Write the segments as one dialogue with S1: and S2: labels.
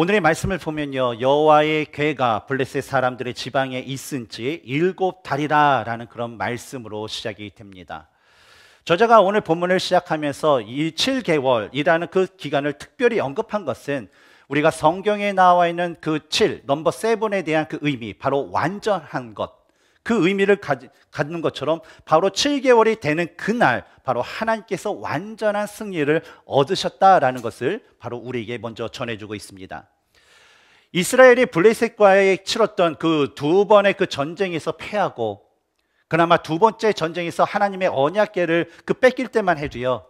S1: 오늘의 말씀을 보면요 여호와의 괴가 블레셋 사람들의 지방에 있은지 일곱 달이다라는 그런 말씀으로 시작이 됩니다. 저자가 오늘 본문을 시작하면서 이 7개월이라는 그 기간을 특별히 언급한 것은 우리가 성경에 나와 있는 그 7, 넘버 7에 대한 그 의미, 바로 완전한 것, 그 의미를 가지, 갖는 것처럼 바로 7개월이 되는 그날 바로 하나님께서 완전한 승리를 얻으셨다라는 것을 바로 우리에게 먼저 전해주고 있습니다. 이스라엘이 블레셋과의 치렀던 그 두 번의 그 전쟁에서 패하고 그나마 두 번째 전쟁에서 하나님의 언약계를 그 뺏길 때만 해도요.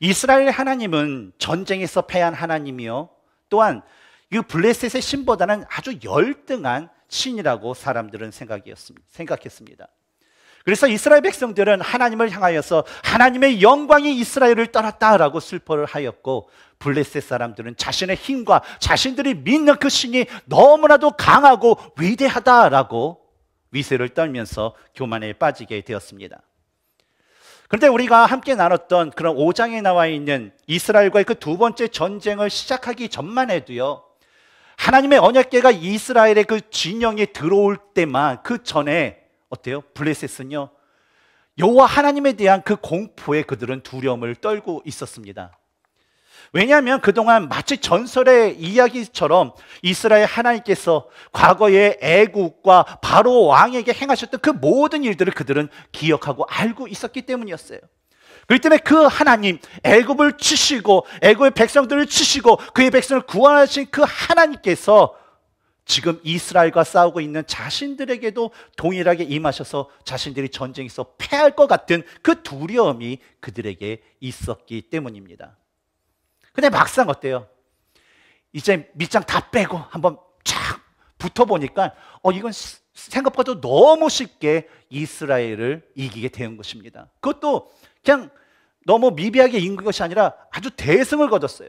S1: 이스라엘 하나님은 전쟁에서 패한 하나님이요. 또한 이 블레셋의 신보다는 아주 열등한 신이라고 사람들은 생각했습니다. 그래서 이스라엘 백성들은 하나님을 향하여서 하나님의 영광이 이스라엘을 떠났다라고 슬퍼를 하였고 블레셋 사람들은 자신의 힘과 자신들이 믿는 그 신이 너무나도 강하고 위대하다라고 위세를 떨면서 교만에 빠지게 되었습니다. 그런데 우리가 함께 나눴던 그런 5장에 나와 있는 이스라엘과의 그 두 번째 전쟁을 시작하기 전만 해도요. 하나님의 언약계가 이스라엘의 그 진영에 들어올 때만 그 전에 어때요? 블레셋은요. 여호와 하나님에 대한 그 공포에 그들은 두려움을 떨고 있었습니다. 왜냐하면 그동안 마치 전설의 이야기처럼 이스라엘 하나님께서 과거의 애국과 바로 왕에게 행하셨던 그 모든 일들을 그들은 기억하고 알고 있었기 때문이었어요. 그렇기 때문에 그 하나님 애굽을 치시고 애굽의 백성들을 치시고 그의 백성을 구원하신 그 하나님께서 지금 이스라엘과 싸우고 있는 자신들에게도 동일하게 임하셔서 자신들이 전쟁에서 패할 것 같은 그 두려움이 그들에게 있었기 때문입니다. 근데 막상 어때요? 이제 밑장 다 빼고 한번 쫙 붙어보니까 어, 이건 생각보다 너무 쉽게 이스라엘을 이기게 된 것입니다. 그것도 그냥 너무 미비하게 인근 것이 아니라 아주 대승을 거뒀어요.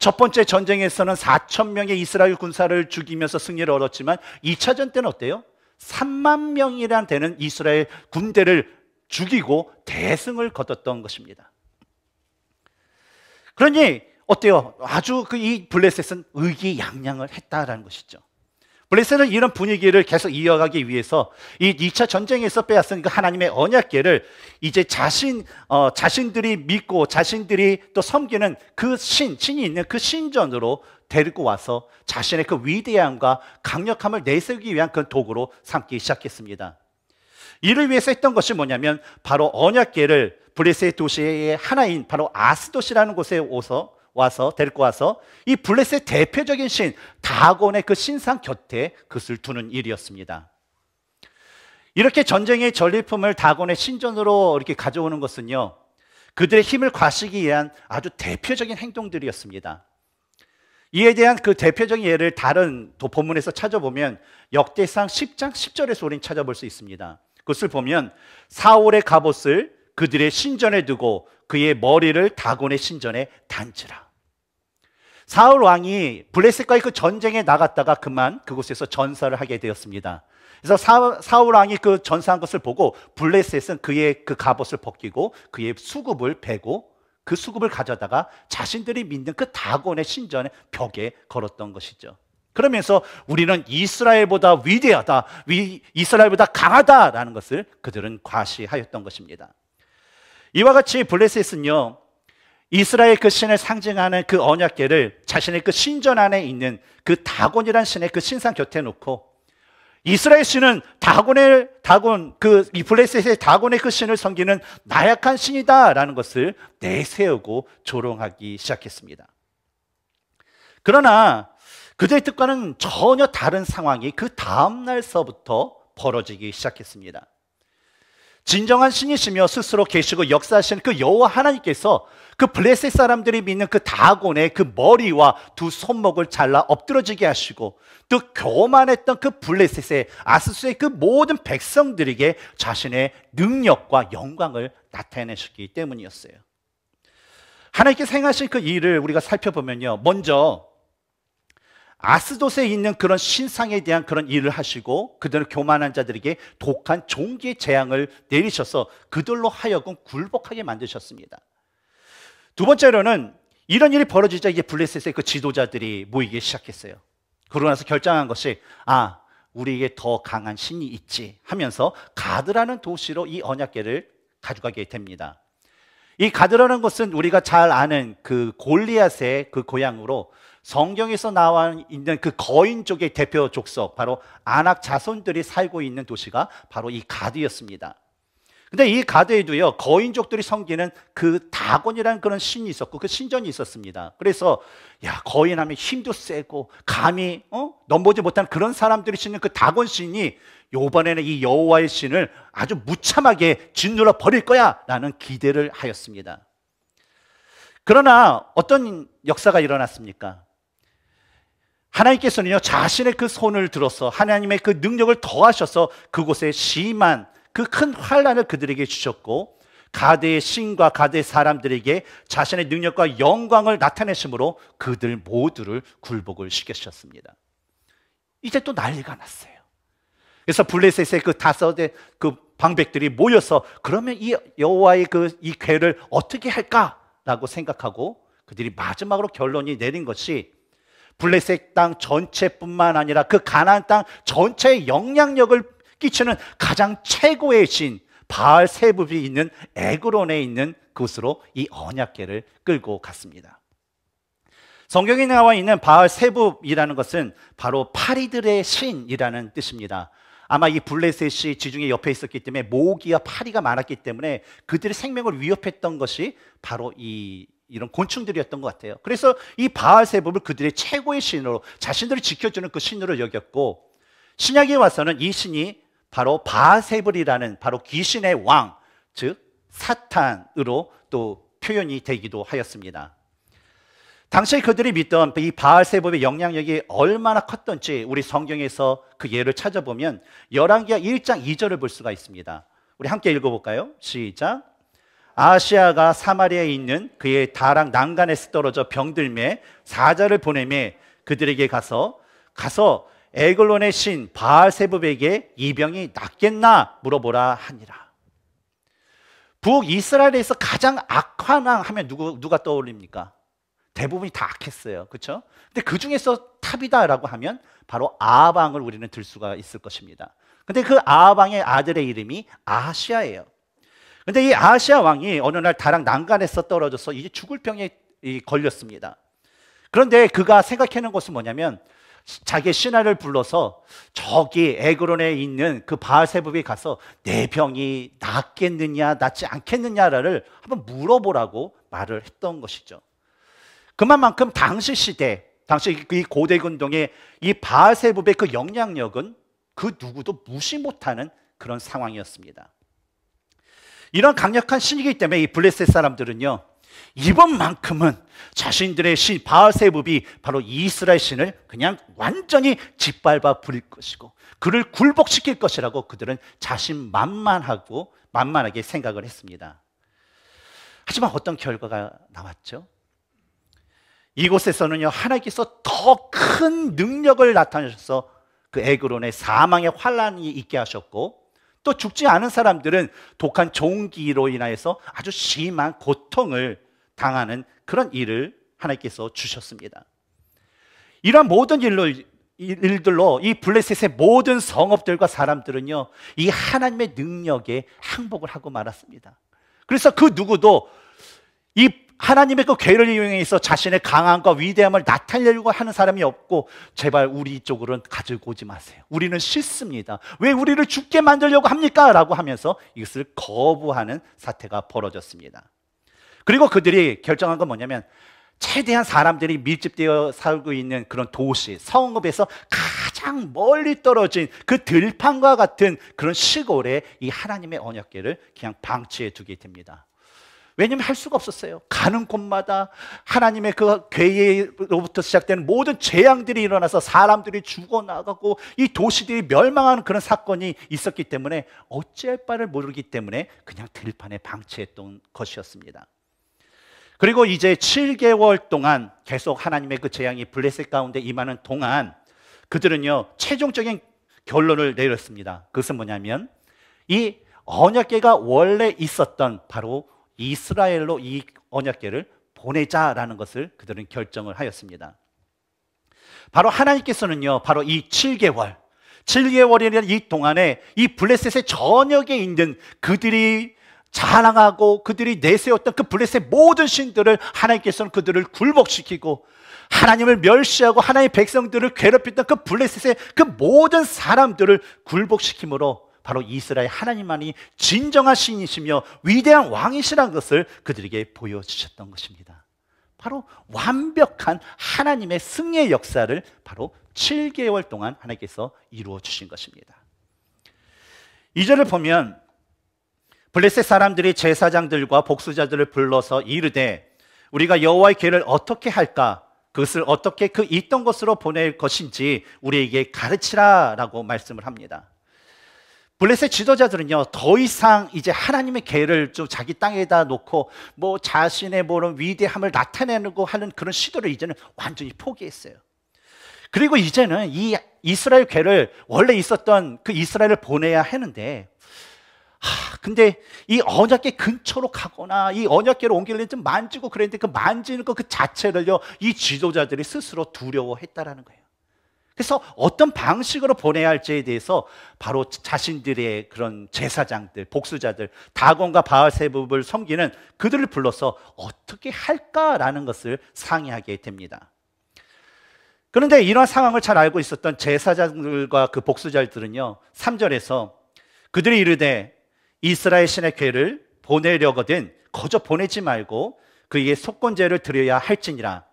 S1: 첫 번째 전쟁에서는 4천 명의 이스라엘 군사를 죽이면서 승리를 얻었지만 2차전 때는 어때요? 3만 명이란 되는 이스라엘 군대를 죽이고 대승을 거뒀던 것입니다. 그러니 어때요? 아주 그 이 블레셋은 의기양양을 했다라는 것이죠. 블레셋은 이런 분위기를 계속 이어가기 위해서 이 2차 전쟁에서 빼앗은니 그 하나님의 언약계를 이제 자신 어, 자신들이 믿고 자신들이 또 섬기는 그 신, 신이 있는 그 신전으로 데리고 와서 자신의 그 위대함과 강력함을 내세우기 위한 그 도구로 삼기 시작했습니다. 이를 위해서 했던 것이 뭐냐면 바로 언약계를 블레셋 도시의 하나인 바로 아스도시라는 곳에 오서 와서 데리고 와서 이 블레셋의 대표적인 신 다곤의 그 신상 곁에 그것을 두는 일이었습니다. 이렇게 전쟁의 전리품을 다곤의 신전으로 이렇게 가져오는 것은요. 그들의 힘을 과시기 위한 아주 대표적인 행동들이었습니다. 이에 대한 그 대표적인 예를 다른 본문에서 찾아보면 역대상 10장 10절에서 우린 찾아볼 수 있습니다. 그것을 보면 사울의 갑옷을 그들의 신전에 두고 그의 머리를 다곤의 신전에 단지라. 사울 왕이 블레셋과의 그 전쟁에 나갔다가 그만 그곳에서 전사를 하게 되었습니다. 그래서 사, 사울 왕이 그 전사한 것을 보고 블레셋은 그의 그 갑옷을 벗기고 그의 수급을 베고 그 수급을 가져다가 자신들이 믿는 그 다곤의 신전의 벽에 걸었던 것이죠. 그러면서 우리는 이스라엘보다 위대하다, 위, 이스라엘보다 강하다라는 것을 그들은 과시하였던 것입니다. 이와 같이 블레셋은요, 이스라엘 그 신을 상징하는 그 언약계를 자신의 그 신전 안에 있는 그 다곤이란 신의 그 신상 곁에 놓고 이스라엘 신은 다곤의 다곤 그 이플레셋의 다곤의 그 신을 섬기는 나약한 신이다라는 것을 내세우고 조롱하기 시작했습니다. 그러나 그들의 뜻과는 전혀 다른 상황이 그 다음 날서부터 벌어지기 시작했습니다. 진정한 신이시며 스스로 계시고 역사하신 그 여호와 하나님께서 그 블레셋 사람들이 믿는 그 다곤의 그 머리와 두 손목을 잘라 엎드러지게 하시고 또 교만했던 그 블레셋의 아스수의 그 모든 백성들에게 자신의 능력과 영광을 나타내셨기 때문이었어요. 하나님께 생하신 그 일을 우리가 살펴보면요. 먼저 아스돗에 있는 그런 신상에 대한 그런 일을 하시고 그들을 교만한 자들에게 독한 종기의 재앙을 내리셔서 그들로 하여금 굴복하게 만드셨습니다. 두 번째로는 이런 일이 벌어지자 이제 블레셋의 그 지도자들이 모이기 시작했어요. 그러고 나서 결정한 것이 아 우리에게 더 강한 신이 있지 하면서 가드라는 도시로 이 언약계를 가져가게 됩니다. 이 가드라는 것은 우리가 잘 아는 그 골리앗의 그 고향으로 성경에서 나와 있는 그 거인 쪽의 대표 족속 바로 안악 자손들이 살고 있는 도시가 바로 이 가드였습니다. 근데 이 가드에도요, 거인족들이 섬기는 그 다곤이라는 그런 신이 있었고, 그 신전이 있었습니다. 그래서, 야, 거인하면 힘도 세고, 감히, 어? 넘보지 못한 그런 사람들이 신는 그 다곤 신이 요번에는 이 여호와의 신을 아주 무참하게 짓눌러 버릴 거야! 라는 기대를 하였습니다. 그러나 어떤 역사가 일어났습니까? 하나님께서는요, 자신의 그 손을 들어서 하나님의 그 능력을 더하셔서 그곳에 심한 그큰 환란을 그들에게 주셨고 가대의 신과 가대 사람들에게 자신의 능력과 영광을 나타내심으로 그들 모두를 굴복을 시키셨습니다. 이제 또 난리가 났어요. 그래서 블레셋의 그 다섯의 그 방백들이 모여서 그러면 이 여호와의 그 이 괴를 어떻게 할까라고 생각하고 그들이 마지막으로 결론이 내린 것이 블레셋 땅 전체뿐만 아니라 그 가나안 땅 전체의 영향력을 끼치는 가장 최고의 신 바알 세붑이 있는 에그론에 있는 곳으로 이언약계를 끌고 갔습니다. 성경에 나와 있는 바알 세붑이라는 것은 바로 파리들의 신이라는 뜻입니다. 아마 이 블레셋이 지중해 옆에 있었기 때문에 모기와 파리가 많았기 때문에 그들의 생명을 위협했던 것이 바로 이 이런 곤충들이었던 것 같아요. 그래서 이 바알 세붑을 그들의 최고의 신으로 자신들을 지켜주는 그 신으로 여겼고 신약에 와서는 이 신이 바로 바세블이라는 바로 귀신의 왕, 즉 사탄으로 또 표현이 되기도 하였습니다. 당시 그들이 믿던 이 바알세법의 영향력이 얼마나 컸던지 우리 성경에서 그 예를 찾아보면 열왕기하 1장 2절을 볼 수가 있습니다. 우리 함께 읽어볼까요? 시작. 아시아가 사마리아에 있는 그의 다락 난간에서 떨어져 병들매 사자를 보내매 그들에게 가서 가서 에글론의 신바알세브에게 이병이 낫겠나 물어보라 하니라. 북 이스라엘에서 가장 악화왕 하면 누구, 누가 떠올립니까? 대부분이 다 악했어요. 그렇죠? 근데 그 중에서 탑이다라고 하면 바로 아방을 우리는 들 수가 있을 것입니다. 근데 그 아방의 아들의 이름이 아시아예요. 근데 이 아시아 왕이 어느 날 다락 난간에서 떨어져서 이제 죽을 병에 걸렸습니다. 그런데 그가 생각해낸 것은 뭐냐면 자기 신하를 불러서 저기 에그론에 있는 그바알세법에 가서 내 병이 낫겠느냐 낫지 않겠느냐를 한번 물어보라고 말을 했던 것이죠. 그만큼 당시 시대, 당시 이 고대 운동의 이 바알세부의 그 영향력은 그 누구도 무시 못하는 그런 상황이었습니다. 이런 강력한 신이기 때문에 이 블레셋 사람들은요 이번만큼은 자신들의 신 바알세부비 바로 이스라엘 신을 그냥 완전히 짓밟아 부릴 것이고 그를 굴복시킬 것이라고 그들은 자신 만만하고 만만하게 생각을 했습니다. 하지만 어떤 결과가 나왔죠? 이곳에서는요 하나님께서 더 큰 능력을 나타내셔서 그 에그론의 사망의 환란이 있게 하셨고 또 죽지 않은 사람들은 독한 종기로 인하여서 아주 심한 고통을 당하는 그런 일을 하나님께서 주셨습니다. 이러한 모든 일로, 일들로 이 블레셋의 모든 성업들과 사람들은요, 이 하나님의 능력에 항복을 하고 말았습니다. 그래서 그 누구도 이 하나님의 그 괴를 이용해서 자신의 강함과 위대함을 나타내려고 하는 사람이 없고 제발 우리 쪽으로는 가지고 오지 마세요. 우리는 싫습니다. 왜 우리를 죽게 만들려고 합니까? 라고 하면서 이것을 거부하는 사태가 벌어졌습니다. 그리고 그들이 결정한 건 뭐냐면 최대한 사람들이 밀집되어 살고 있는 그런 도시, 성읍에서 가장 멀리 떨어진 그 들판과 같은 그런 시골에 이 하나님의 언약계를 그냥 방치해 두게 됩니다. 왜냐면 할 수가 없었어요. 가는 곳마다 하나님의 그 괴로부터 시작되는 모든 재앙들이 일어나서 사람들이 죽어나가고 이 도시들이 멸망하는 그런 사건이 있었기 때문에 어찌할 바를 모르기 때문에 그냥 들판에 방치했던 것이었습니다. 그리고 이제 7개월 동안 계속 하나님의 그 재앙이 블레셋 가운데 임하는 동안 그들은요, 최종적인 결론을 내렸습니다. 그것은 뭐냐면 이 언약계가 원래 있었던 바로 이스라엘로 이 언약계를 보내자라는 것을 그들은 결정을 하였습니다. 바로 하나님께서는요, 바로 이 7개월, 7개월이라는 이 동안에 이 블레셋의 전역에 있는 그들이 자랑하고 그들이 내세웠던 그 블레셋의 모든 신들을 하나님께서는 그들을 굴복시키고 하나님을 멸시하고 하나님의 백성들을 괴롭혔던 그 블레셋의 그 모든 사람들을 굴복시키므로 바로 이스라엘 하나님만이 진정한 신이시며 위대한 왕이시라는 것을 그들에게 보여주셨던 것입니다. 바로 완벽한 하나님의 승리의 역사를 바로 7개월 동안 하나님께서 이루어 주신 것입니다. 이절을 보면 블레셋 사람들이 제사장들과 복수자들을 불러서 이르되 우리가 여호와의 길을 어떻게 할까? 그것을 어떻게 그 있던 것으로 보낼 것인지 우리에게 가르치라라고 말씀을 합니다. 블레셋 지도자들은요 더 이상 이제 하나님의 계를 좀 자기 땅에다 놓고 뭐 자신의 뭐런 위대함을 나타내고 하는 그런 시도를 이제는 완전히 포기했어요. 그리고 이제는 이 이스라엘 계를 원래 있었던 그 이스라엘을 보내야 하는데 하, 근데 이 언약계 근처로 가거나 이 언약계로 옮기려면 좀 만지고 그랬는데 그 만지는 것 그 자체를요, 이 지도자들이 스스로 두려워했다라는 거예요. 그래서 어떤 방식으로 보내야 할지에 대해서 바로 자신들의 그런 제사장들, 복수자들, 다곤과 바알세부을 섬기는 그들을 불러서 어떻게 할까라는 것을 상의하게 됩니다. 그런데 이러한 상황을 잘 알고 있었던 제사장들과 그 복수자들은요, 3절에서 그들이 이르되 이스라엘 신의 괴를 보내려거든 거저 보내지 말고 그에게 속건제를 드려야 할지니라.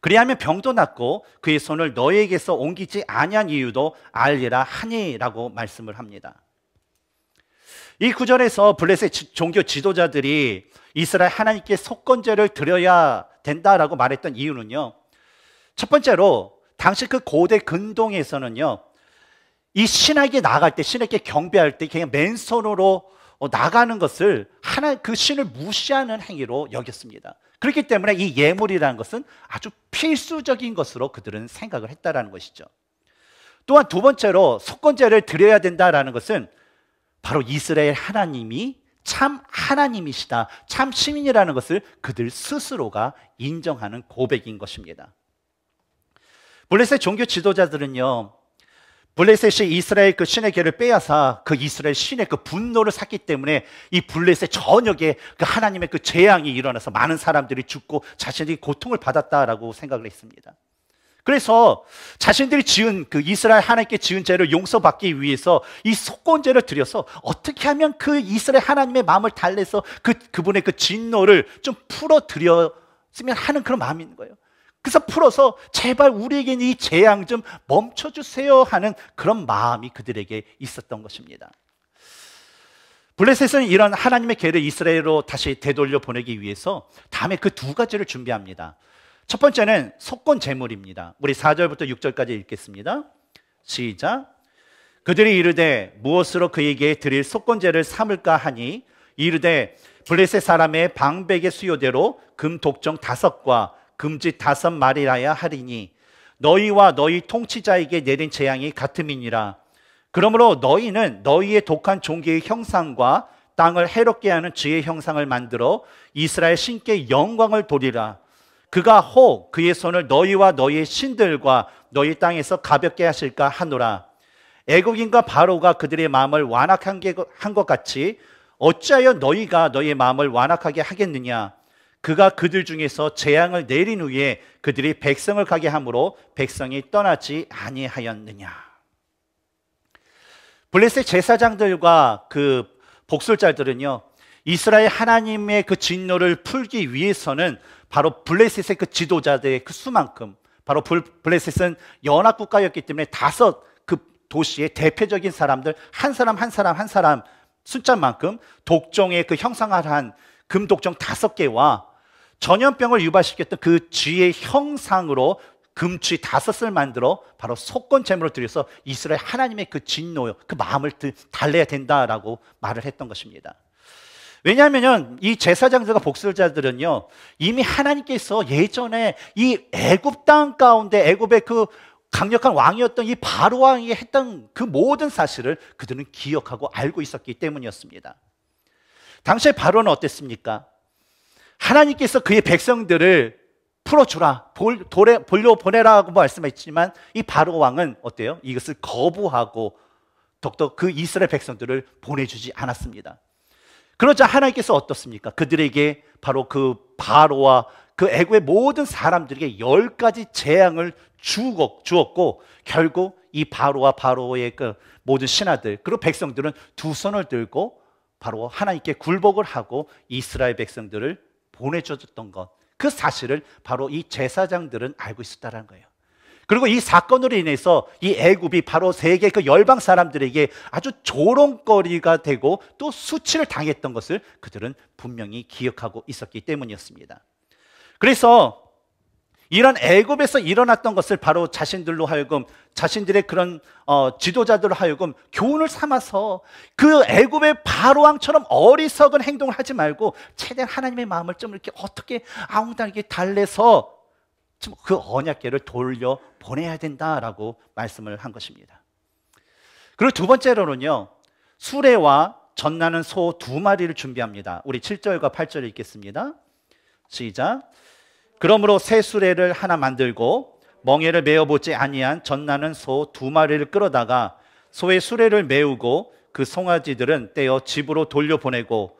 S1: 그리하면 병도 낫고 그의 손을 너에게서 옮기지 아니한 이유도 알리라 하니라고 말씀을 합니다. 이 구절에서 블레셋 종교 지도자들이 이스라엘 하나님께 속건제를 드려야 된다라고 말했던 이유는요. 첫 번째로 당시 그 고대 근동에서는요. 이 신에게 나갈 때, 신에게 경배할 때 그냥 맨손으로 어, 나가는 것을 하나 그 신을 무시하는 행위로 여겼습니다. 그렇기 때문에 이 예물이라는 것은 아주 필수적인 것으로 그들은 생각을 했다라는 것이죠. 또한 두 번째로 속건제를 드려야 된다라는 것은 바로 이스라엘 하나님이 참 하나님이시다, 참 시민이라는 것을 그들 스스로가 인정하는 고백인 것입니다. 블레셋 종교 지도자들은요, 블레셋이 이스라엘 그 신의 개를 빼앗아 그 이스라엘 신의 그 분노를 샀기 때문에 이 블레셋 전역에 그 하나님의 그 재앙이 일어나서 많은 사람들이 죽고 자신들이 고통을 받았다라고 생각을 했습니다. 그래서 자신들이 지은 그 이스라엘 하나님께 지은 죄를 용서받기 위해서 이 속건제를 드려서 어떻게 하면 그 이스라엘 하나님의 마음을 달래서 그 그분의 그 진노를 좀 풀어 드렸으면 하는 그런 마음이 있는 거예요. 그래서 풀어서 제발 우리에게이 재앙 좀 멈춰주세요 하는 그런 마음이 그들에게 있었던 것입니다. 블레셋은 이런 하나님의 계를 이스라엘로 다시 되돌려 보내기 위해서 다음에 그 두 가지를 준비합니다. 첫 번째는 속권 재물입니다. 우리 4절부터 6절까지 읽겠습니다. 시작. 그들이 이르되 무엇으로 그에게 드릴 속권제를 삼을까 하니 이르되 블레셋 사람의 방백의 수요대로 금 독정 다섯과 금지 다섯 말이라야 하리니 너희와 너희 통치자에게 내린 재앙이 같음이니라. 그러므로 너희는 너희의 독한 종기의 형상과 땅을 해롭게 하는 주의 형상을 만들어 이스라엘 신께 영광을 돌리라. 그가 혹 그의 손을 너희와 너희의 신들과 너희 땅에서 가볍게 하실까 하노라. 애국인과 바로가 그들의 마음을 완악한 것 같이 어찌하여 너희가 너희의 마음을 완악하게 하겠느냐? 그가 그들 중에서 재앙을 내린 후에 그들이 백성을 가게 함으로 백성이 떠나지 아니하였느냐. 블레셋 제사장들과 그 복술자들은요, 이스라엘 하나님의 그 진노를 풀기 위해서는 바로 블레셋의 그 지도자들의 그 수만큼, 바로 블레셋은 연합국가였기 때문에 다섯 그 도시의 대표적인 사람들 한 사람 한 사람 한 사람 숫자만큼 독종의 그 형상화한 금독종 다섯 개와 전염병을 유발시켰던 그 쥐의 형상으로 금쥐 다섯을 만들어 바로 속건 제물을 드려서 이스라엘 하나님의 그 진노요 그 마음을 달래야 된다라고 말을 했던 것입니다. 왜냐하면 이 제사장들과 복술자들은요 이미 하나님께서 예전에 이 애굽 땅 가운데 애굽의 그 강력한 왕이었던 이 바로 왕이 했던 그 모든 사실을 그들은 기억하고 알고 있었기 때문이었습니다. 당시에 바로는 어땠습니까? 하나님께서 그의 백성들을 풀어주라, 돌, 돌에, 돌려 보내라고 말씀했지만 이 바로 왕은 어때요? 이것을 거부하고 더욱더 그 이스라엘 백성들을 보내주지 않았습니다. 그러자 하나님께서 어떻습니까? 그들에게 바로 그 바로와 그 애굽의 모든 사람들에게 열 가지 재앙을 주었고 결국 이 바로와 바로의 그 모든 신하들 그리고 백성들은 두 손을 들고 바로 하나님께 굴복을 하고 이스라엘 백성들을 보내줬던 것, 그 사실을 바로 이 제사장들은 알고 있었다는 거예요. 그리고 이 사건으로 인해서 이 애굽이 바로 세계 그 열방 사람들에게 아주 조롱거리가 되고 또 수치를 당했던 것을 그들은 분명히 기억하고 있었기 때문이었습니다. 그래서 이런 애굽에서 일어났던 것을 바로 자신들로 하여금 자신들의 그런 어, 지도자들로 하여금 교훈을 삼아서 그 애굽의 바로왕처럼 어리석은 행동을 하지 말고 최대한 하나님의 마음을 좀 이렇게 어떻게 아웅다리게 달래서 좀 그 언약계를 돌려 보내야 된다라고 말씀을 한 것입니다. 그리고 두 번째로는요. 수레와 전나는 소 두 마리를 준비합니다. 우리 7절과 8절을 읽겠습니다. 시작. 그러므로 새 수레를 하나 만들고 멍에를 메어 보지 아니한 전나는 소 두 마리를 끌어다가 소의 수레를 메우고 그 송아지들은 떼어 집으로 돌려보내고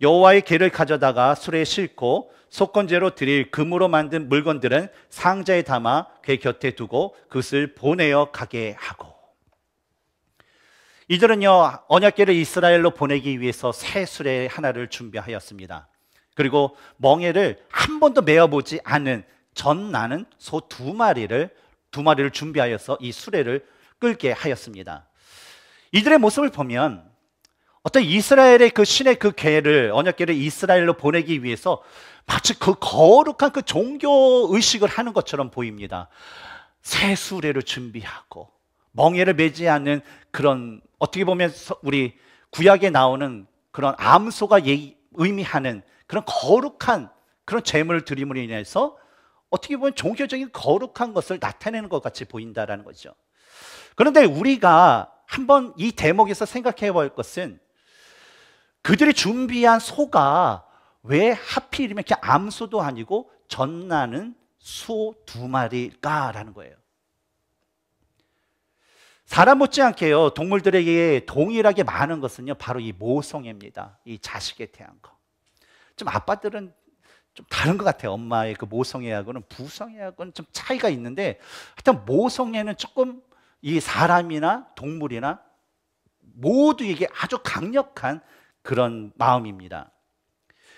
S1: 여호와의 개를 가져다가 수레에 싣고 속건제로 드릴 금으로 만든 물건들은 상자에 담아 그 곁에 두고 그것을 보내어 가게 하고 이들은요 언약계를 이스라엘로 보내기 위해서 새 수레 하나를 준비하였습니다. 그리고 멍해를한 번도 메어보지 않은 전 나는 소 두 마리를 두 마리를 준비하여서 이 수레를 끌게 하였습니다. 이들의 모습을 보면 어떤 이스라엘의 그 신의 그 개를 언약계를 이스라엘로 보내기 위해서 마치 그 거룩한 그 종교 의식을 하는 것처럼 보입니다. 새 수레를 준비하고 멍에를 매지 않는 그런 어떻게 보면 우리 구약에 나오는 그런 암소가 예- 의미하는 그런 거룩한 그런 재물을 드림으로 인해서 어떻게 보면 종교적인 거룩한 것을 나타내는 것 같이 보인다라는 거죠. 그런데 우리가 한번 이 대목에서 생각해 볼 것은 그들이 준비한 소가 왜 하필이면 이렇게 암소도 아니고 전나는 소 두 마리일까라는 거예요. 사람 못지않게요, 동물들에게 동일하게 많은 것은요, 바로 이 모성애입니다. 이자식의태양 것. 좀 아빠들은 좀 다른 것 같아요. 엄마의 그 모성애하고는 부성애하고는 좀 차이가 있는데 하여튼 모성애는 조금 이 사람이나 동물이나 모두에게 아주 강력한 그런 마음입니다.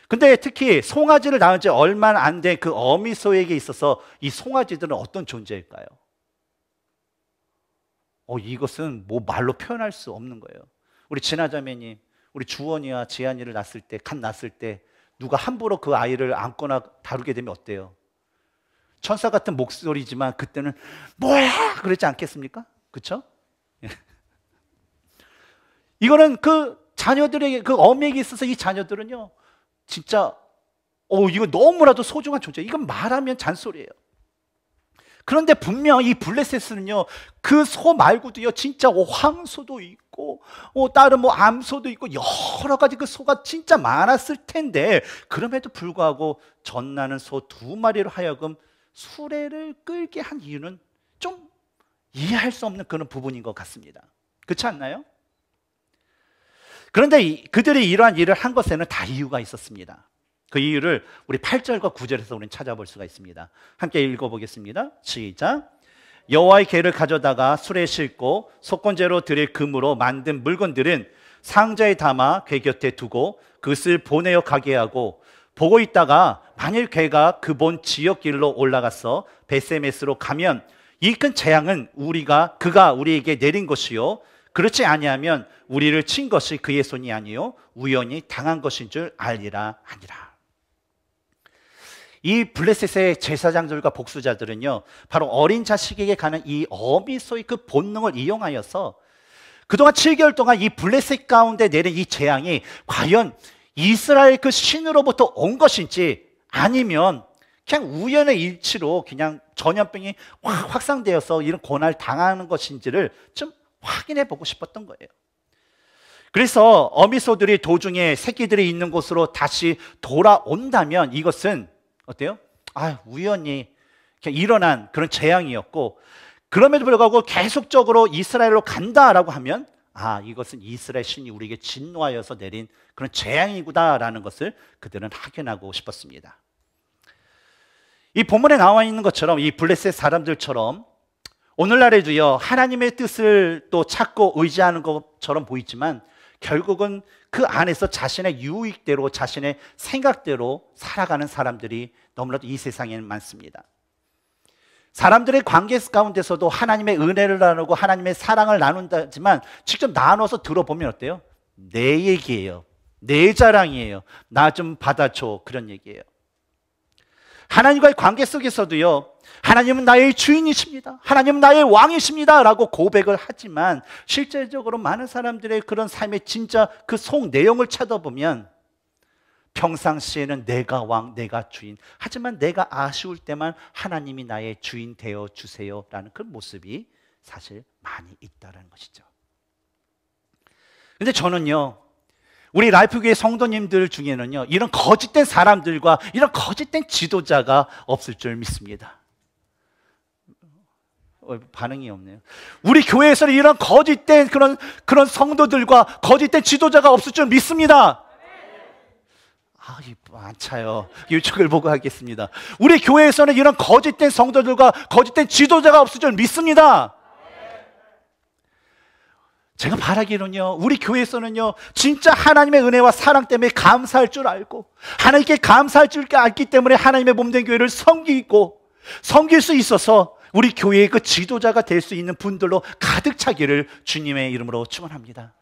S1: 근데 특히 송아지를 낳은 지 얼마 안 된 그 어미소에게 있어서 이 송아지들은 어떤 존재일까요? 어, 이것은 뭐 말로 표현할 수 없는 거예요. 우리 진화자매님, 우리 주원이와 지안이를 낳았을 때, 갓 낳았을 때 누가 함부로 그 아이를 안거나 다루게 되면 어때요? 천사 같은 목소리지만 그때는 뭐야 그랬지 않겠습니까? 그렇죠? 이거는 그 자녀들에게 그 그어미에 있어서 이 자녀들은요 진짜 어 이거 너무나도 소중한 존재. 이건 말하면 잔소리예요. 그런데 분명 이 블레셋은요, 그 소 말고도요, 진짜 뭐 황소도 있고, 어, 다른 뭐 암소도 있고, 여러 가지 그 소가 진짜 많았을 텐데, 그럼에도 불구하고 전나는 소 두 마리로 하여금 수레를 끌게 한 이유는 좀 이해할 수 없는 그런 부분인 것 같습니다. 그렇지 않나요? 그런데 그들이 이러한 일을 한 것에는 다 이유가 있었습니다. 그 이유를 우리 8절과 9절에서 우리는 찾아볼 수가 있습니다. 함께 읽어보겠습니다. 시작. 여호와의 개를 가져다가 술에 싣고 속건제로 드릴 금으로 만든 물건들은 상자에 담아 개 곁에 두고 그것을 보내어 가게 하고 보고 있다가 만일 개가 그 본 지역 길로 올라가서 베세메스로 가면 이 큰 재앙은 우리가 그가 우리에게 내린 것이요 그렇지 아니하면 우리를 친 것이 그의 손이 아니요 우연히 당한 것인 줄 알리라 하니라. 이 블레셋의 제사장들과 복수자들은요, 바로 어린 자식에게 가는 이 어미 소위 그 본능을 이용하여서 그동안 7개월 동안 이 블레셋 가운데 내린 이 재앙이 과연 이스라엘 그 신으로부터 온 것인지 아니면 그냥 우연의 일치로 그냥 전염병이 확 확산되어서 이런 고난을 당하는 것인지를 좀 확인해 보고 싶었던 거예요. 그래서 어미소들이 도중에 새끼들이 있는 곳으로 다시 돌아온다면 이것은 어때요? 아, 우연히 일어난 그런 재앙이었고 그럼에도 불구하고 계속적으로 이스라엘로 간다라고 하면 아, 이것은 이스라엘 신이 우리에게 진노하여서 내린 그런 재앙이구나라는 것을 그들은 확인하고 싶었습니다. 이 본문에 나와 있는 것처럼 이 블레셋 사람들처럼 오늘날에도요, 하나님의 뜻을 또 찾고 의지하는 것처럼 보이지만 결국은 그 안에서 자신의 유익대로 자신의 생각대로 살아가는 사람들이 너무나도 이 세상에는 많습니다. 사람들의 관계 가운데서도 하나님의 은혜를 나누고 하나님의 사랑을 나눈다지만 직접 나눠서 들어보면 어때요? 내 얘기예요. 내 자랑이에요. 나 좀 받아줘. 그런 얘기예요. 하나님과의 관계 속에서도요, 하나님은 나의 주인이십니다. 하나님은 나의 왕이십니다. 라고 고백을 하지만 실제적으로 많은 사람들의 그런 삶의 진짜 그 속 내용을 찾아보면 평상시에는 내가 왕, 내가 주인. 하지만 내가 아쉬울 때만 하나님이 나의 주인 되어 주세요. 라는 그 모습이 사실 많이 있다는 것이죠. 근데 저는요, 우리 라이프교회 성도님들 중에는요, 이런 거짓된 사람들과 이런 거짓된 지도자가 없을 줄 믿습니다. 어, 반응이 없네요. 우리 교회에서는 이런 거짓된 그런, 그런 성도들과 거짓된 지도자가 없을 줄 믿습니다. 아, 많차요. 유축을 보고 하겠습니다. 우리 교회에서는 이런 거짓된 성도들과 거짓된 지도자가 없을 줄 믿습니다. 제가 바라기로는요, 우리 교회에서는요, 진짜 하나님의 은혜와 사랑 때문에 감사할 줄 알고, 하나님께 감사할 줄 알기 때문에 하나님의 몸 된 교회를 섬기고, 섬길 수 있어서 우리 교회의 그 지도자가 될 수 있는 분들로 가득 차기를 주님의 이름으로 축원합니다.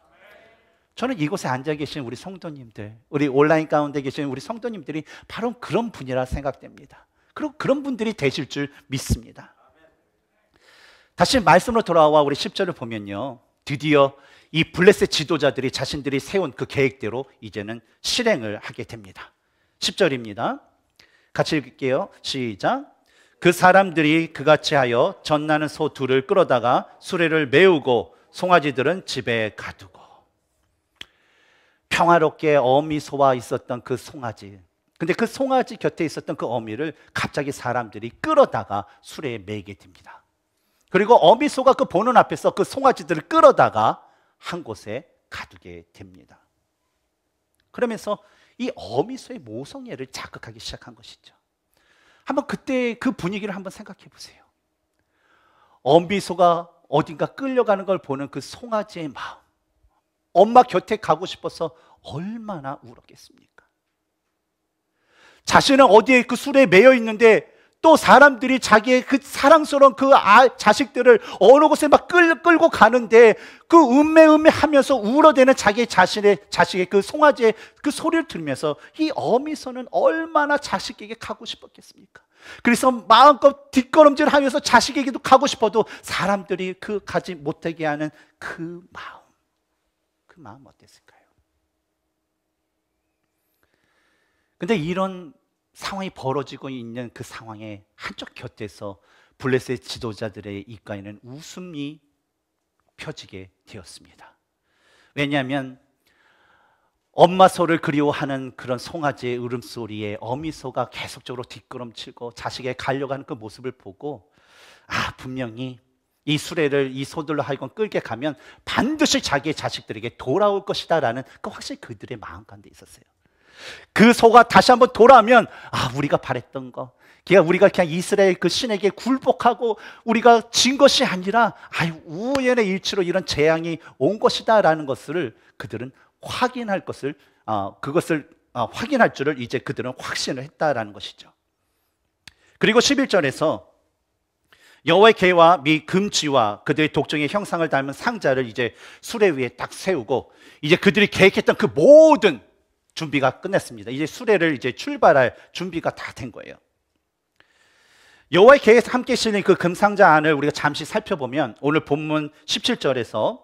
S1: 저는 이곳에 앉아 계신 우리 성도님들, 우리 온라인 가운데 계신 우리 성도님들이 바로 그런 분이라 생각됩니다. 그리고 그런 분들이 되실 줄 믿습니다. 다시 말씀으로 돌아와 우리 10절을 보면요. 드디어 이 블레셋 지도자들이 자신들이 세운 그 계획대로 이제는 실행을 하게 됩니다. 10절입니다. 같이 읽을게요. 시작. 그 사람들이 그같이 하여 전나는 소 둘을 끌어다가 수레를 메우고 송아지들은 집에 가두고 평화롭게 어미 소와 있었던 그 송아지 근데 그 송아지 곁에 있었던 그 어미를 갑자기 사람들이 끌어다가 수레에 매게 됩니다 그리고 어미소가 그 보는 앞에서 그 송아지들을 끌어다가 한 곳에 가두게 됩니다. 그러면서 이 어미소의 모성애를 자극하기 시작한 것이죠. 한번 그때 그 분위기를 한번 생각해 보세요. 어미소가 어딘가 끌려가는 걸 보는 그 송아지의 마음. 엄마 곁에 가고 싶어서 얼마나 울었겠습니까? 자신은 어디에 그 술에 매여 있는데 또 사람들이 자기의 그 사랑스러운 그 아, 자식들을 어느 곳에 막 끌, 끌고 가는데 그 음매음매 하면서 울어대는 자기 자신의 자식의 그 송아지의 그 소리를 들으면서 이어미선는 얼마나 자식에게 가고 싶었겠습니까? 그래서 마음껏 뒷걸음질 하면서 자식에게도 가고 싶어도 사람들이 그 가지 못하게 하는 그 마음. 그 마음 어땠을까요? 근데 이런 상황이 벌어지고 있는 그 상황의 한쪽 곁에서 블레셋 지도자들의 입가에는 웃음이 펴지게 되었습니다. 왜냐하면 엄마 소를 그리워하는 그런 송아지의 울음소리에 어미 소가 계속적으로 뒷걸음치고 자식의 갈려가는 그 모습을 보고 아 분명히 이 수레를 이 소들로 하여금 끌게 가면 반드시 자기의 자식들에게 돌아올 것이다라는 그 확실히 그들의 마음 가운데 있었어요. 그 소가 다시 한번 돌아오면 아 우리가 바랬던 거 우리가 그냥 이스라엘 그 신에게 굴복하고 우리가 진 것이 아니라 아유 우연의 일치로 이런 재앙이 온 것이다라는 것을 그들은 확인할 것을 어, 그것을 어, 확인할 줄을 이제 그들은 확신을 했다라는 것이죠. 그리고 11절에서 여호와의 개와 미 금지와 그들의 독종의 형상을 닮은 상자를 이제 수레 위에 딱 세우고 이제 그들이 계획했던 그 모든 준비가 끝났습니다. 이제 수레를 이제 출발할 준비가 다 된 거예요. 여호와의 계획 함께 실린 그 금상자 안을 우리가 잠시 살펴보면 오늘 본문 17절에서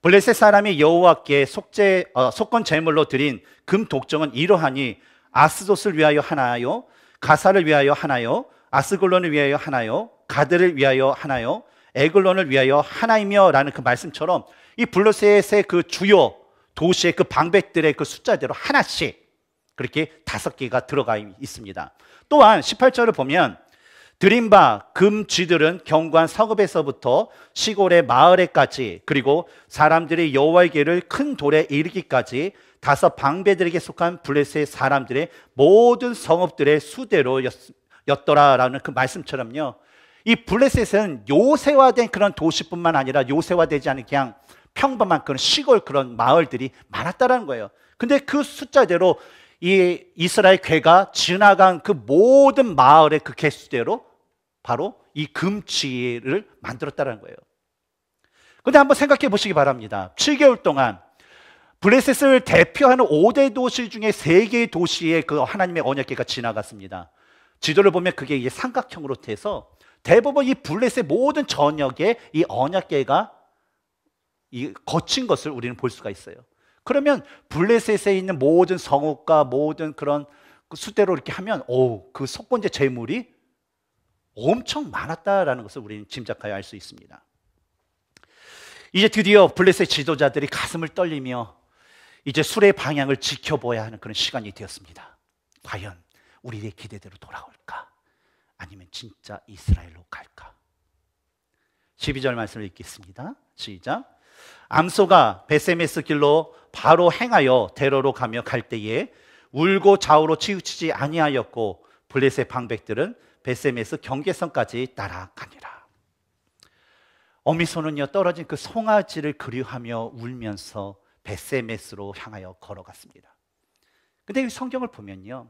S1: 블레셋 사람이 여호와께 속죄 어, 속건 제물로 드린 금 독정은 이러하니 아스돗을 위하여 하나요 가사를 위하여 하나요 아스글론을 위하여 하나요 가드를 위하여 하나요 에글론을 위하여 하나이며라는 그 말씀처럼 이 블레셋의 그 주요 도시의 그 방백들의 그 숫자대로 하나씩 그렇게 다섯 개가 들어가 있습니다. 또한 18절을 보면 드린 바 금쥐들은 경관 서급에서부터 시골의 마을에까지 그리고 사람들이 여호와의 길을 큰 돌에 이르기까지 다섯 방배들에게 속한 블레스의 사람들의 모든 성읍들의 수대로였더라라는 그 말씀처럼요. 이 블레셋은 요새화된 그런 도시뿐만 아니라 요새화되지 않은 그냥 평범한 그런 시골 그런 마을들이 많았다라는 거예요. 근데 그 숫자대로 이 이스라엘 괴가 지나간 그 모든 마을의 그 개수대로 바로 이 금치를 만들었다는 거예요. 근데 한번 생각해 보시기 바랍니다. 7개월 동안 블레셋을 대표하는 5대 도시 중에 3개의 도시에 그 하나님의 언약계가 지나갔습니다. 지도를 보면 그게 이제 삼각형으로 돼서 대부분 이 블레셋의 모든 전역에 이 언약계가 이 거친 것을 우리는 볼 수가 있어요. 그러면 블레셋에 있는 모든 성읍과 모든 그런 그 수대로 이렇게 하면 오그 속번제 재물이 엄청 많았다라는 것을 우리는 짐작하여 알 수 있습니다. 이제 드디어 블레셋 지도자들이 가슴을 떨리며 이제 술의 방향을 지켜보아야 하는 그런 시간이 되었습니다. 과연 우리의 기대대로 돌아올까? 아니면 진짜 이스라엘로 갈까? 12절 말씀을 읽겠습니다. 시작. 암소가 베세메스 길로 바로 행하여 대로로 가며 갈 때에 울고 좌우로 치우치지 아니하였고 블레셋 방백들은 베세메스 경계선까지 따라가니라. 어미소는요 떨어진 그 송아지를 그리하며 울면서 베세메스로 향하여 걸어갔습니다. 근데 이 성경을 보면요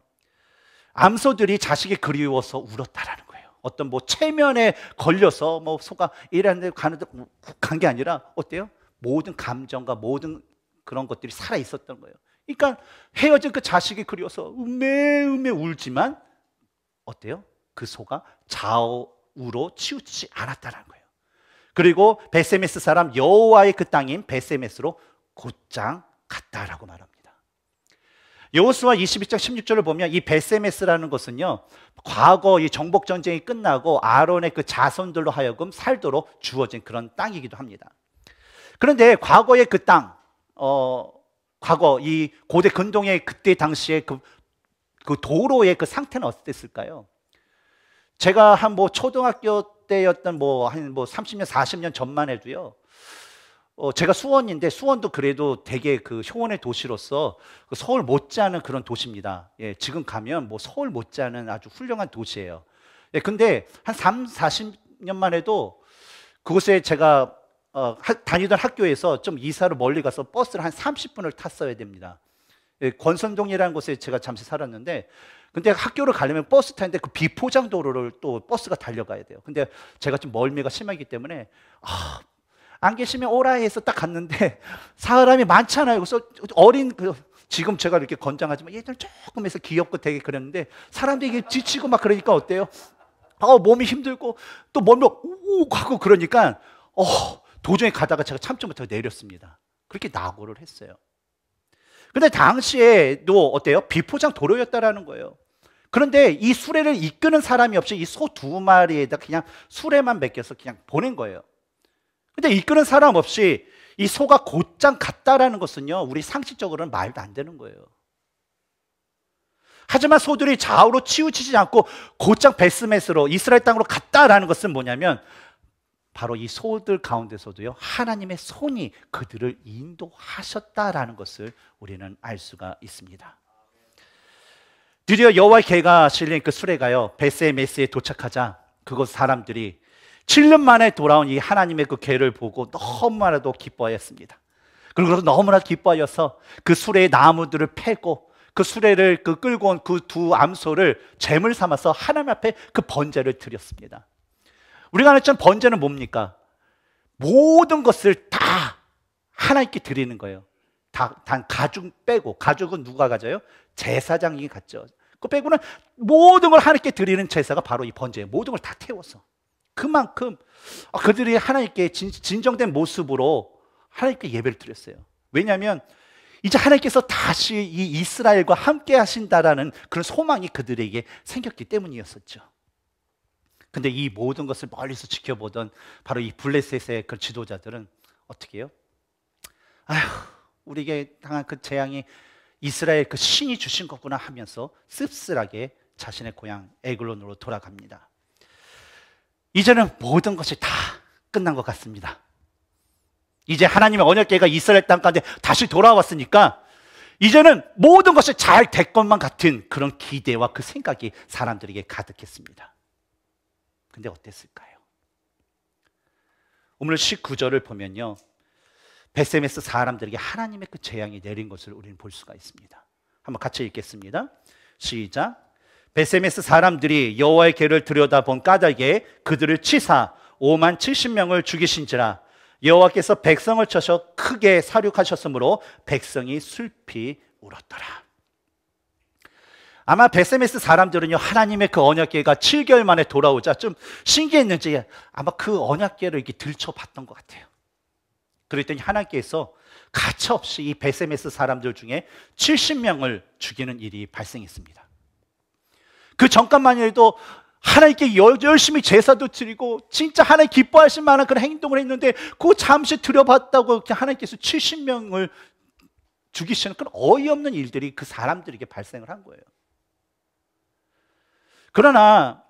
S1: 암소들이 자식이 그리워서 울었다라는 거예요. 어떤 뭐 체면에 걸려서 뭐 소가 일하는데 가는데 뭐 간게 아니라 어때요? 모든 감정과 모든 그런 것들이 살아 있었던 거예요. 그러니까 헤어진 그 자식이 그리워서 음매음매 울지만 어때요? 그 소가 좌우로 치우치지 않았다는 거예요. 그리고 베세메스 사람 여호와의 그 땅인 베세메스로 곧장 갔다라고 말합니다. 여호수아 22장 16절을 보면 이 베세메스라는 것은요 과거 이 정복 전쟁이 끝나고 아론의 그 자손들로 하여금 살도록 주어진 그런 땅이기도 합니다. 그런데 과거의 그 땅, 어, 과거 이 고대 근동의 그때 당시에 그, 그 도로의 그 상태는 어땠을까요? 제가 한 뭐 초등학교 때였던 뭐 한 뭐 30년, 40년 전만 해도요. 어, 제가 수원인데 수원도 그래도 되게 그 효원의 도시로서 그 서울 못지않은 그런 도시입니다. 예, 지금 가면 뭐 서울 못지않은 아주 훌륭한 도시예요. 예, 근데 한 3, 40년만 해도 그곳에 제가 어, 하, 다니던 학교에서 좀이사를 멀리 가서 버스를 한 30분을 탔어야 됩니다. 예, 권선동이라는 곳에 제가 잠시 살았는데 근데 학교를 가려면 버스 타는데 그 비포장 도로를 또 버스가 달려가야 돼요. 근데 제가 좀 멀미가 심하기 때문에 아, 안 계시면 오라 해서 딱 갔는데 사람이 많잖아요. 그래서 어린 그 지금 제가 이렇게 건장하지만 예전 조금 해서 귀엽고 되게 그랬는데 사람들이 지치고 막 그러니까 어때요? 어, 몸이 힘들고 또 몸이 오, 오 하고 그러니까 어, 도중에 가다가 제가 참지 못하고 내렸습니다. 그렇게 낙오를 했어요. 근데 당시에 도 어때요? 비포장 도로였다라는 거예요. 그런데 이 수레를 이끄는 사람이 없이 이 소 두 마리에다 그냥 수레만 맡겨서 그냥 보낸 거예요. 근데 이끄는 사람 없이 이 소가 곧장 갔다라는 것은요, 우리 상식적으로는 말도 안 되는 거예요. 하지만 소들이 좌우로 치우치지 않고 곧장 베스메스로 이스라엘 땅으로 갔다라는 것은 뭐냐면 바로 이 소들 울 가운데서도요 하나님의 손이 그들을 인도하셨다라는 것을 우리는 알 수가 있습니다. 드디어 여호 개가 실린 그 수레가요 베세메스에 도착하자 그곳 사람들이 7년 만에 돌아온 이 하나님의 그 개를 보고 너무나도 기뻐했습니다. 그리고 너무나 기뻐하여서 그 수레의 나무들을 패고 그 수레를 그 끌고 온 그 두 암소를 재물 삼아서 하나님 앞에 그 번제를 드렸습니다. 우리가 알는지 번제는 뭡니까? 모든 것을 다 하나님께 드리는 거예요. 다, 단 가죽 빼고 가죽은 누가 가져요? 제사장이 갖죠. 그 빼고는 모든 걸 하나님께 드리는 제사가 바로 이 번제예요. 모든 걸 다 태워서 그만큼 아, 그들이 하나님께 진, 진정된 모습으로 하나님께 예배를 드렸어요. 왜냐하면 이제 하나님께서 다시 이 이스라엘과 함께 하신다라는 그런 소망이 그들에게 생겼기 때문이었었죠. 근데 이 모든 것을 멀리서 지켜보던 바로 이 블레셋의 그 지도자들은 어떻게 해요? 아휴, 우리에게 당한 그 재앙이 이스라엘 그 신이 주신 거구나 하면서 씁쓸하게 자신의 고향 에글론으로 돌아갑니다. 이제는 모든 것이 다 끝난 것 같습니다. 이제 하나님의 언약계가 이스라엘 땅까지 다시 돌아왔으니까 이제는 모든 것이 잘 될 것만 같은 그런 기대와 그 생각이 사람들에게 가득했습니다. 근데 어땠을까요? 오늘 19절을 보면요. 베세메스 사람들에게 하나님의 그 재앙이 내린 것을 우리는 볼 수가 있습니다. 한번 같이 읽겠습니다. 시작. 베세메스 사람들이 여호와의 계를 들여다본 까닭에 그들을 치사 5만 70명을 죽이신지라 여호와께서 백성을 쳐서 크게 사륙하셨으므로 백성이 슬피 울었더라. 아마 베세메스 사람들은요, 하나님의 그 언약계가 7개월 만에 돌아오자 좀 신기했는지 아마 그 언약계를 이렇게 들춰봤던 것 같아요. 그랬더니 하나님께서 가차없이 이 베세메스 사람들 중에 70명을 죽이는 일이 발생했습니다. 그 전까만 해도 하나님께 열심히 제사도 드리고 진짜 하나님 기뻐하실 만한 그런 행동을 했는데 그 잠시 들여봤다고 이렇게 하나님께서 70명을 죽이시는 그런 어이없는 일들이 그 사람들에게 발생을 한 거예요. 그러나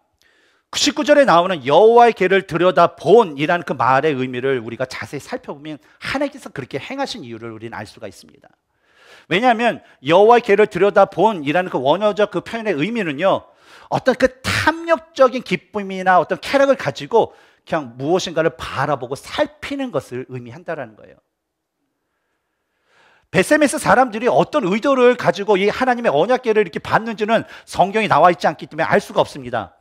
S1: 19절에 나오는 여호와의 길를 들여다 본이라는 그 말의 의미를 우리가 자세히 살펴보면 하나님께서 그렇게 행하신 이유를 우리는 알 수가 있습니다. 왜냐하면 여호와의 길를 들여다 본이라는 그 원어적 그 표현의 의미는요. 어떤 그 탐욕적인 기쁨이나 어떤 쾌락을 가지고 그냥 무엇인가를 바라보고 살피는 것을 의미한다라는 거예요. 베세메스 사람들이 어떤 의도를 가지고 이 하나님의 언약계를 이렇게 받는지는 성경이 나와 있지 않기 때문에 알 수가 없습니다.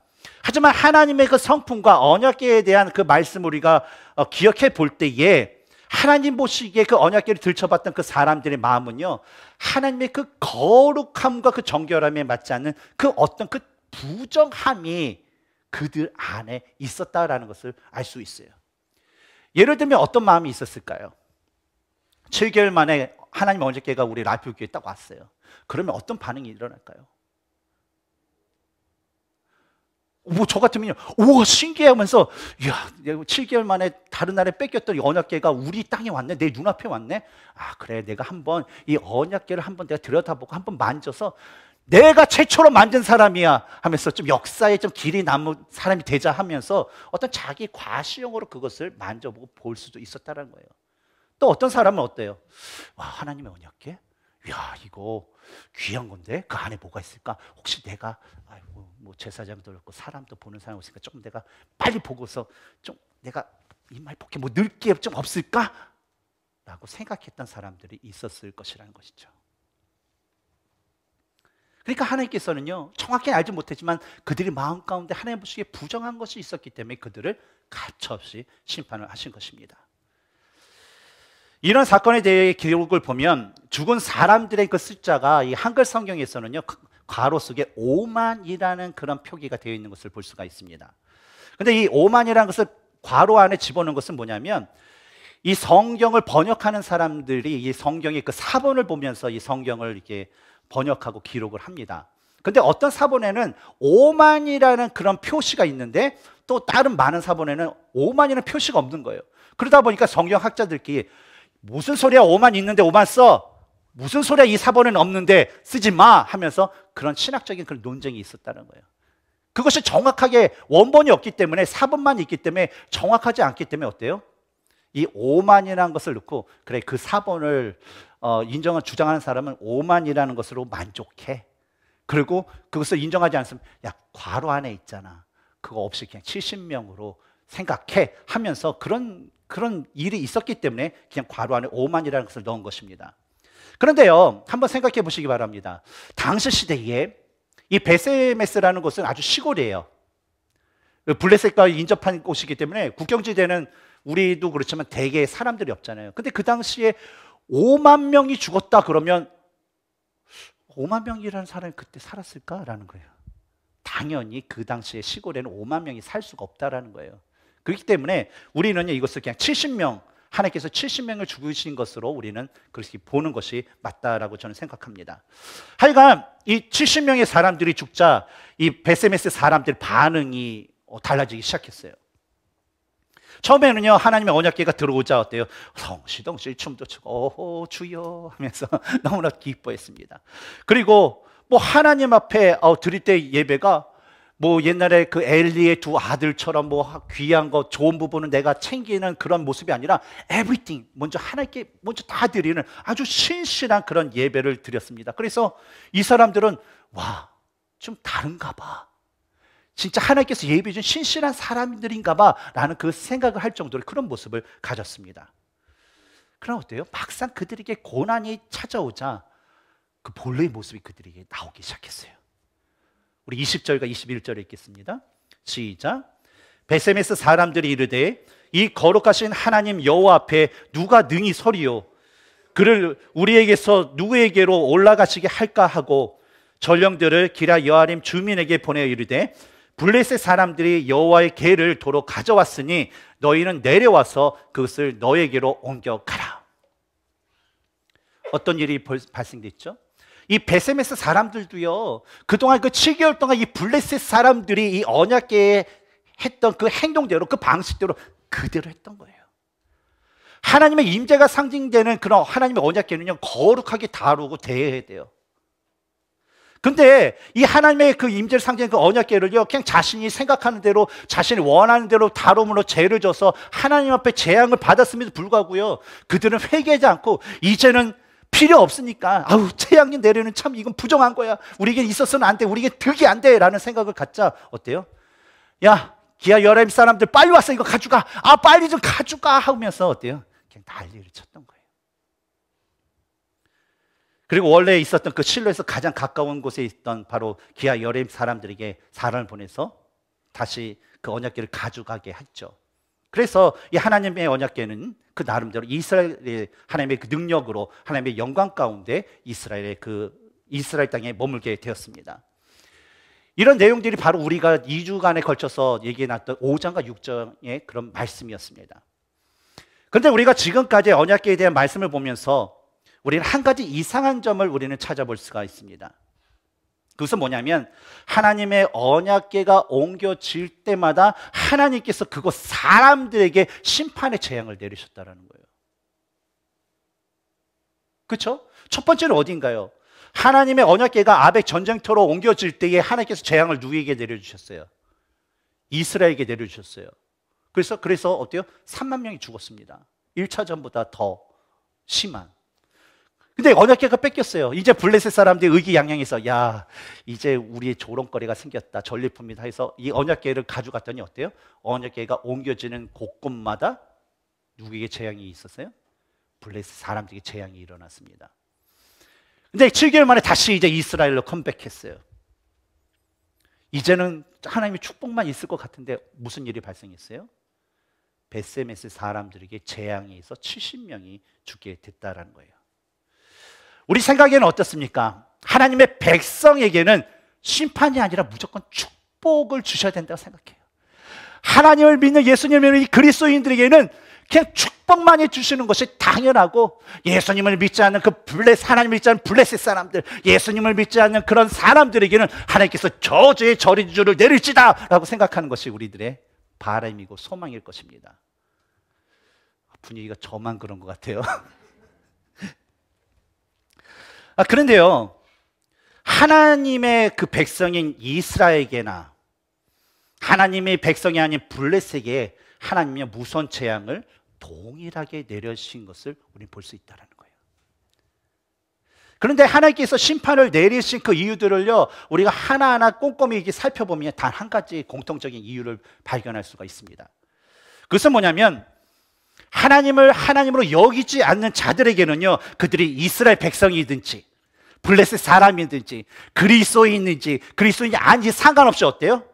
S1: 하지만 하나님의 그 성품과 언약계에 대한 그 말씀을 우리가 어, 기억해 볼 때에 하나님 보시기에 그 언약계를 들춰봤던 그 사람들의 마음은요 하나님의 그 거룩함과 그 정결함에 맞지 않는 그 어떤 그 부정함이 그들 안에 있었다라는 것을 알 수 있어요 예를 들면 어떤 마음이 있었을까요? 7개월 만에 하나님 언제께가 우리 라이프 교회에 딱 왔어요. 그러면 어떤 반응이 일어날까요? 뭐 저 같으면요, 오신기하면서야 7개월 만에 다른 나라에 뺏겼던 언약계가 우리 땅에 왔네, 내 눈앞에 왔네. 아 그래, 내가 한번 이 언약계를 한번 내가 들여다보고 한번 만져서 내가 최초로 만든 사람이야 하면서 좀 역사에 좀 길이 남은 사람이 되자 하면서 어떤 자기 과시형으로 그것을 만져보고 볼 수도 있었다는 거예요. 또 어떤 사람은 어때요? 와, 하나님의 언약계? 야, 이거 귀한 건데 그 안에 뭐가 있을까? 혹시 내가 아이고 뭐 제사장도 그렇고 사람도 보는 사람 없으니까 조금 내가 빨리 보고서 좀 내가 이말 볼게 뭐 늙게 좀 없을까? 라고 생각했던 사람들이 있었을 것이라는 것이죠. 그러니까 하나님께서는요 정확히 알지 못했지만 그들이 마음 가운데 하나님 보시기에 부정한 것이 있었기 때문에 그들을 가차없이 심판을 하신 것입니다. 이런 사건에 대해 기록을 보면 죽은 사람들의 그 숫자가 이 한글 성경에서는요 그 괄호 속에 5만이라는 그런 표기가 되어 있는 것을 볼 수가 있습니다. 근데 이 5만이라는 것을 괄호 안에 집어넣은 것은 뭐냐면 이 성경을 번역하는 사람들이 이 성경의 그 사본을 보면서 이 성경을 이렇게 번역하고 기록을 합니다. 근데 어떤 사본에는 5만이라는 그런 표시가 있는데 또 다른 많은 사본에는 5만이라는 표시가 없는 거예요. 그러다 보니까 성경학자들끼리 무슨 소리야 5만 있는데 5만 써 무슨 소리야 이 4번은 없는데 쓰지 마 하면서 그런 신학적인 그런 논쟁이 있었다는 거예요 그것이 정확하게 원본이 없기 때문에 4번만 있기 때문에 정확하지 않기 때문에 어때요? 이 5만이라는 것을 넣고 그래 그 4번을 어, 인정을 주장하는 사람은 5만이라는 것으로 만족해 그리고 그것을 인정하지 않으면 야 괄호 안에 있잖아 그거 없이 그냥 70명으로 생각해 하면서 그런 그런 일이 있었기 때문에 그냥 괄호 안에 5만이라는 것을 넣은 것입니다. 그런데요, 한번 생각해 보시기 바랍니다. 당시 시대에 이 베세메스라는 곳은 아주 시골이에요. 블레셋과 인접한 곳이기 때문에 국경지대는 우리도 그렇지만 대개 사람들이 없잖아요. 근데 그 당시에 5만 명이 죽었다 그러면 5만 명이라는 사람이 그때 살았을까라는 거예요. 당연히 그 당시에 시골에는 5만 명이 살 수가 없다라는 거예요. 그렇기 때문에 우리는 이것을 그냥 70명 하나님께서 70명을 죽으신 것으로 우리는 그렇게 보는 것이 맞다라고 저는 생각합니다. 하여간 이 70명의 사람들이 죽자 이 베세메스 사람들 반응이 어, 달라지기 시작했어요. 처음에는요 하나님의 언약계가 들어오자 어때요 성시덩실 춤도 추고 오호 주여 하면서 너무나 기뻐했습니다. 그리고 뭐 하나님 앞에 어, 드릴 때 예배가 뭐 옛날에 그 엘리의 두 아들처럼 뭐 귀한 거 좋은 부분은 내가 챙기는 그런 모습이 아니라 에브리띵 먼저 하나님께 먼저 다 드리는 아주 신실한 그런 예배를 드렸습니다. 그래서 이 사람들은 와, 좀 다른가 봐. 진짜 하나님께서 예배해 준 신실한 사람들인가 봐라는 그 생각을 할 정도로 그런 모습을 가졌습니다. 그럼 어때요? 막상 그들에게 고난이 찾아오자 그 본래의 모습이 그들에게 나오기 시작했어요. 우리 20절과 21절에 있겠습니다. 시작. 베세메스 사람들이 이르되 이 거룩하신 하나님 여호와 앞에 누가 능히 서리요 그를 우리에게서 누구에게로 올라가시게 할까 하고 전령들을 기라 여아림 주민에게 보내어 이르되 블레셋 사람들이 여호와의 개를 도로 가져왔으니 너희는 내려와서 그것을 너에게로 옮겨 가라. 어떤 일이 벌, 발생됐죠? 이 베세메스 사람들도요. 그동안 그 7개월 동안 이 블레셋 사람들이 이 언약계에 했던 그 행동대로 그 방식대로 그대로 했던 거예요. 하나님의 임재가 상징되는 그런 하나님의 언약계는요. 거룩하게 다루고 대해야 돼요. 근데 이 하나님의 그 임재를 상징하는 그 언약계를요 그냥 자신이 생각하는 대로 자신이 원하는 대로 다름으로 죄를 져서 하나님 앞에 재앙을 받았음에도 불구하고요 그들은 회개하지 않고 이제는 필요 없으니까 아우 최양님 내려는 참 이건 부정한 거야 우리에게 있어서는 안돼 우리에게 득이 안돼 라는 생각을 갖자 어때요? 야 기아 열엠 사람들 빨리 왔어 이거 가져가 아 빨리 좀 가져가 하면서 어때요? 그냥 난리를 쳤던 거예요 그리고 원래 있었던 그 실로에서 가장 가까운 곳에 있던 바로 기아 열엠 사람들에게 사람을 보내서 다시 그 언약계를 가져가게 했죠 그래서 이 하나님의 언약계는 그 나름대로 이스라엘의 예, 하나님의 그 능력으로 하나님의 영광 가운데 이스라엘의 그 이스라엘 땅에 머물게 되었습니다. 이런 내용들이 바로 우리가 2주간에 걸쳐서 얘기해 놨던 5장과 6장의 그런 말씀이었습니다. 그런데 우리가 지금까지 언약계에 대한 말씀을 보면서 우리는 한 가지 이상한 점을 우리는 찾아볼 수가 있습니다. 그것은 뭐냐면 하나님의 언약계가 옮겨질 때마다 하나님께서 그곳 사람들에게 심판의 재앙을 내리셨다는 거예요. 그렇죠? 첫 번째는 어딘가요? 하나님의 언약계가 아벡 전쟁터로 옮겨질 때에 하나님께서 재앙을 누구에게 내려주셨어요? 이스라엘에게 내려주셨어요. 그래서 그래서 어때요? 3만 명이 죽었습니다. 1차전보다 더 심한 근데 언약계가 뺏겼어요. 이제 블레셋 사람들이 의기양양해서 야 이제 우리의 조롱거리가 생겼다 전리품이다 해서 이 언약계를 가져갔더니 어때요? 언약계가 옮겨지는 곳곳마다 누구에게 재앙이 있었어요? 블레셋 사람들에게 재앙이 일어났습니다. 근데 7개월 만에 다시 이제 이스라엘로 컴백했어요. 이제는 하나님의 축복만 있을 것 같은데 무슨 일이 발생했어요? 베세메스 사람들에게 재앙이 있어 70명이 죽게 됐다라는 거예요. 우리 생각에는 어떻습니까? 하나님의 백성에게는 심판이 아니라 무조건 축복을 주셔야 된다고 생각해요. 하나님을 믿는 예수님을 믿는 이 그리스도인들에게는 그냥 축복만이 주시는 것이 당연하고 예수님을 믿지 않는 그블레 하나님을 믿지 않는 블레셋 사람들 예수님을 믿지 않는 그런 사람들에게는 하나님께서 저주의 저리주를 내릴지다라고 생각하는 것이 우리들의 바람이고 소망일 것입니다. 분위기가 저만 그런 것 같아요. 아, 그런데요, 하나님의 그 백성인 이스라엘에게나 하나님의 백성이 아닌 블레스에게 하나님의 무선 재앙을 동일하게 내려신 것을 우리는 볼수 있다는 거예요. 그런데 하나님께서 심판을 내리신 그 이유들을요, 우리가 하나하나 꼼꼼히 이렇게 살펴보면 단 한 가지 공통적인 이유를 발견할 수가 있습니다. 그것은 뭐냐면 하나님을 하나님으로 여기지 않는 자들에게는요, 그들이 이스라엘 백성이든지, 블레셋 사람이든지, 그리스도인인지, 그리스도인이 아닌지 상관없이 어때요?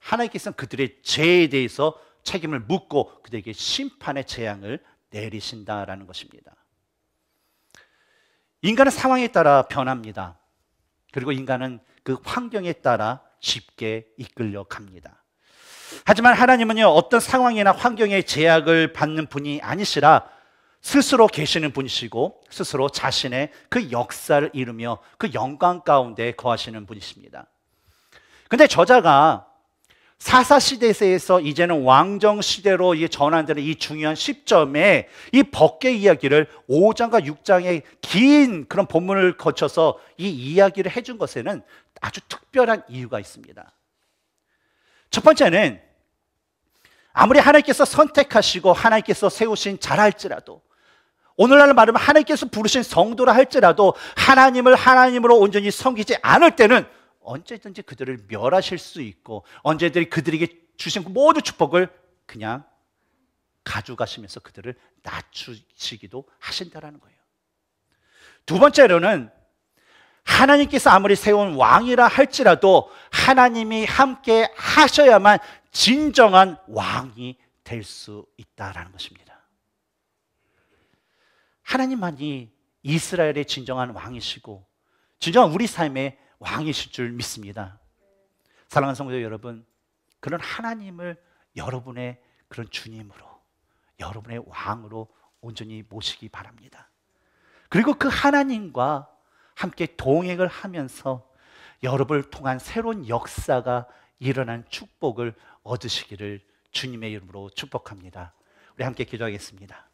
S1: 하나님께서는 그들의 죄에 대해서 책임을 묻고 그들에게 심판의 재앙을 내리신다라는 것입니다. 인간은 상황에 따라 변합니다. 그리고 인간은 그 환경에 따라 쉽게 이끌려 갑니다. 하지만 하나님은요, 어떤 상황이나 환경의 제약을 받는 분이 아니시라 스스로 계시는 분이시고 스스로 자신의 그 역사를 이루며 그 영광 가운데 거하시는 분이십니다. 근데 저자가 사사시대에서 이제는 왕정 시대로 전환되는 이 중요한 시점에 이 법계 이야기를 5장과 6장의 긴 그런 본문을 거쳐서 이 이야기를 해준 것에는 아주 특별한 이유가 있습니다. 첫 번째는 아무리 하나님께서 선택하시고 하나님께서 세우신 자랄지라도 오늘날 말하면 하나님께서 부르신 성도라 할지라도 하나님을 하나님으로 온전히 섬기지 않을 때는 언제든지 그들을 멸하실 수 있고 언제든지 그들에게 주신 그 모든 축복을 그냥 가져가시면서 그들을 낮추시기도 하신다라는 거예요. 두 번째로는 하나님께서 아무리 세운 왕이라 할지라도 하나님이 함께 하셔야만 진정한 왕이 될 수 있다라는 것입니다. 하나님만이 이스라엘의 진정한 왕이시고 진정한 우리 삶의 왕이실 줄 믿습니다. 사랑하는 성도 여러분, 그런 하나님을 여러분의 그런 주님으로 여러분의 왕으로 온전히 모시기 바랍니다. 그리고 그 하나님과 함께 동행을 하면서 여러분을 통한 새로운 역사가 일어난 축복을 얻으시기를 주님의 이름으로 축복합니다. 우리 함께 기도하겠습니다.